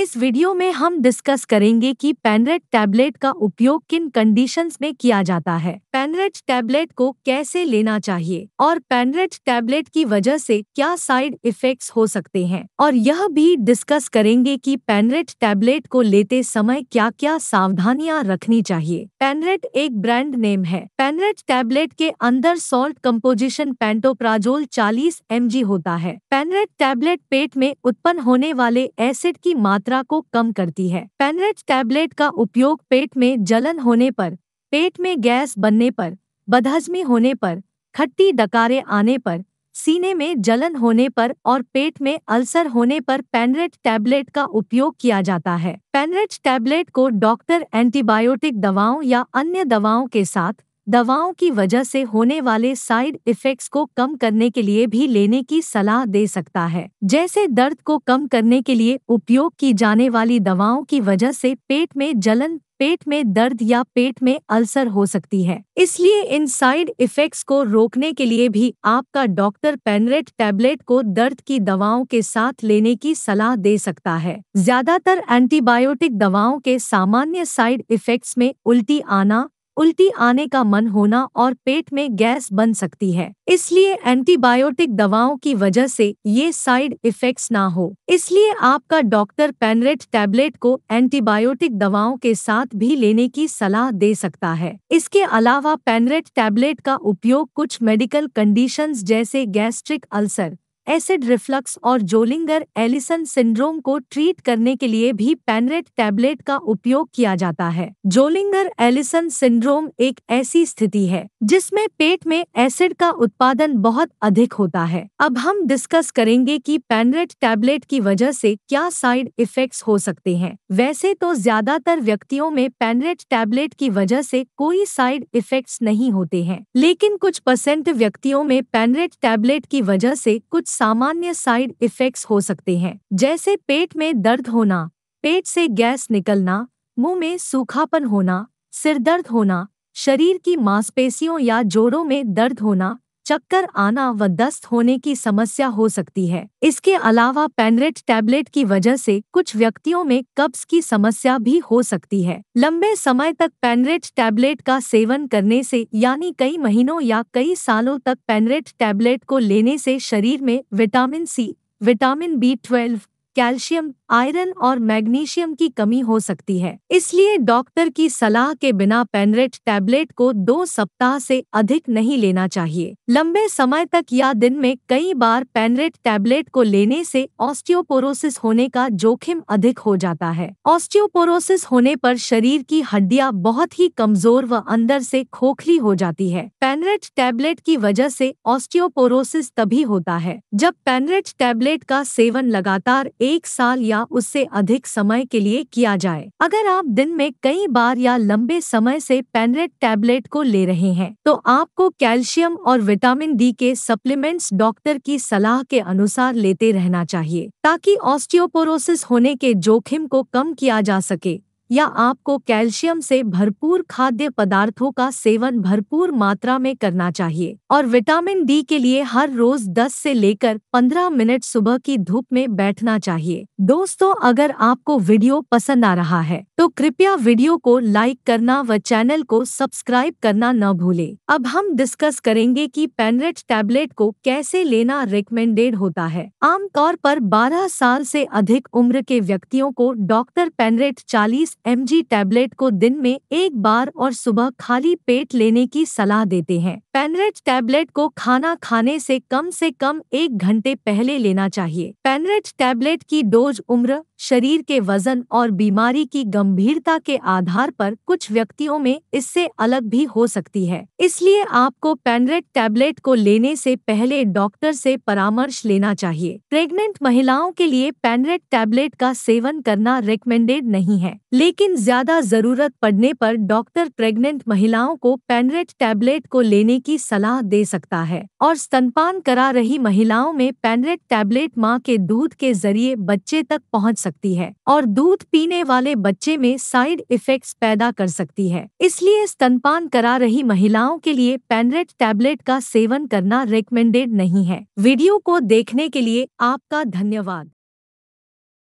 इस वीडियो में हम डिस्कस करेंगे कि पैनरेट टैबलेट का उपयोग किन कंडीशंस में किया जाता है पैनरेट टैबलेट को कैसे लेना चाहिए और पैनरेट टैबलेट की वजह से क्या साइड इफेक्ट्स हो सकते हैं और यह भी डिस्कस करेंगे कि पैनरेट टैबलेट को लेते समय क्या क्या सावधानियां रखनी चाहिए पैनरेट एक ब्रांड नेम है पैनरेट टैबलेट के अंदर सॉल्ट कम्पोजिशन पेंटोप्राजोल चालीस एम होता है पैनरेट टैबलेट पेट में उत्पन्न होने वाले एसिड की मात्रा मात्रा को कम करती है पेनरेट टैबलेट का उपयोग पेट में जलन होने पर पेट में गैस बनने पर बदहजमी होने पर खट्टी डकारे आने पर सीने में जलन होने पर और पेट में अल्सर होने पर पेनरेट टैबलेट का उपयोग किया जाता है पेनरेट टैबलेट को डॉक्टर एंटीबायोटिक दवाओं या अन्य दवाओं के साथ दवाओं की वजह से होने वाले साइड इफ़ेक्ट्स को कम करने के लिए भी लेने की सलाह दे सकता है जैसे दर्द को कम करने के लिए उपयोग की जाने वाली दवाओं की वजह से पेट में जलन पेट में दर्द या पेट में अल्सर हो सकती है इसलिए इन साइड इफ़ेक्ट्स को रोकने के लिए भी आपका डॉक्टर पेनरेट टैबलेट को दर्द की दवाओं के साथ लेने की सलाह दे सकता है ज्यादातर एंटीबायोटिक दवाओं के सामान्य साइड इफ़ेक्ट्स में उल्टी आना उल्टी आने का मन होना और पेट में गैस बन सकती है इसलिए एंटीबायोटिक दवाओं की वजह से ये साइड इफेक्ट्स ना हो इसलिए आपका डॉक्टर पेनरेट टैबलेट को एंटीबायोटिक दवाओं के साथ भी लेने की सलाह दे सकता है इसके अलावा पेनरेट टैबलेट का उपयोग कुछ मेडिकल कंडीशंस जैसे गैस्ट्रिक अल्सर एसिड रिफ्लक्स और जोलिंगर एलिसन सिंड्रोम को ट्रीट करने के लिए भी पैनरेट टैबलेट का उपयोग किया जाता है जोलिंगर एलिसन सिंड्रोम एक ऐसी स्थिति है जिसमें पेट में एसिड का उत्पादन बहुत अधिक होता है अब हम डिस्कस करेंगे कि पैनरेट टैबलेट की वजह से क्या साइड इफेक्ट्स हो सकते हैं वैसे तो ज्यादातर व्यक्तियों में पैनरेट टैबलेट की वजह से कोई साइड इफेक्ट्स नहीं होते हैं लेकिन कुछ परसेंट व्यक्तियों में पैनरेट टैबलेट की वजह से कुछ सामान्य साइड इफेक्ट्स हो सकते हैं जैसे पेट में दर्द होना पेट से गैस निकलना मुंह में सूखापन होना सिर दर्द होना शरीर की मांसपेशियों या जोड़ों में दर्द होना चक्कर आना व दस्त होने की समस्या हो सकती है इसके अलावा पेनरेट टैबलेट की वजह से कुछ व्यक्तियों में कब्ज की समस्या भी हो सकती है लंबे समय तक पेनरेट टैबलेट का सेवन करने से यानी कई महीनों या कई सालों तक पेनरेट टैबलेट को लेने से शरीर में vitamin C vitamin B twelve calcium iron और मैग्नीशियम की कमी हो सकती है इसलिए डॉक्टर की सलाह के बिना पेनरेट टैबलेट को दो सप्ताह से अधिक नहीं लेना चाहिए लंबे समय तक या दिन में कई बार पेनरेट टैबलेट को लेने से ऑस्टियोपोरोसिस होने का जोखिम अधिक हो जाता है ऑस्टियोपोरोसिस होने पर शरीर की हड्डियां बहुत ही कमजोर व अंदर से खोखली हो जाती है पेनरेट टैबलेट की वजह से ऑस्टियोपोरोसिस तभी होता है जब पेनरेट टैबलेट का सेवन लगातार एक साल या या उससे अधिक समय के लिए किया जाए अगर आप दिन में कई बार या लंबे समय से पेनरेट टैबलेट को ले रहे हैं तो आपको कैल्शियम और विटामिन डी के सप्लीमेंट्स डॉक्टर की सलाह के अनुसार लेते रहना चाहिए ताकि ऑस्टियोपोरोसिस होने के जोखिम को कम किया जा सके या आपको कैल्शियम से भरपूर खाद्य पदार्थों का सेवन भरपूर मात्रा में करना चाहिए और विटामिन डी के लिए हर रोज 10 से लेकर 15 मिनट सुबह की धूप में बैठना चाहिए दोस्तों अगर आपको वीडियो पसंद आ रहा है तो कृपया वीडियो को लाइक करना व चैनल को सब्सक्राइब करना न भूले अब हम डिस्कस करेंगे की पेनरेट टेबलेट को कैसे लेना रिकमेंडेड होता है आमतौर पर बारह साल ऐसी अधिक उम्र के व्यक्तियों को डॉक्टर पेनरेट चालीस एम टैबलेट को दिन में एक बार और सुबह खाली पेट लेने की सलाह देते हैं पेनरेट टैबलेट को खाना खाने से कम से कम एक घंटे पहले लेना चाहिए पेनरेट टैबलेट की डोज उम्र शरीर के वजन और बीमारी की गंभीरता के आधार पर कुछ व्यक्तियों में इससे अलग भी हो सकती है इसलिए आपको पेनरेट टैबलेट को लेने से पहले डॉक्टर से परामर्श लेना चाहिए प्रेग्नेंट महिलाओं के लिए पेनरेट टैबलेट का सेवन करना रिकमेंडेड नहीं है लेकिन लेकिन ज्यादा जरूरत पड़ने पर डॉक्टर प्रेग्नेंट महिलाओं को पैनरेट टैबलेट को लेने की सलाह दे सकता है और स्तनपान करा रही महिलाओं में पैनरेट टैबलेट माँ के दूध के जरिए बच्चे तक पहुँच सकती है और दूध पीने वाले बच्चे में साइड इफेक्ट्स पैदा कर सकती है इसलिए स्तनपान करा रही महिलाओं के लिए पैनरेट टैबलेट का सेवन करना रिकमेंडेड नहीं है वीडियो को देखने के लिए आपका धन्यवाद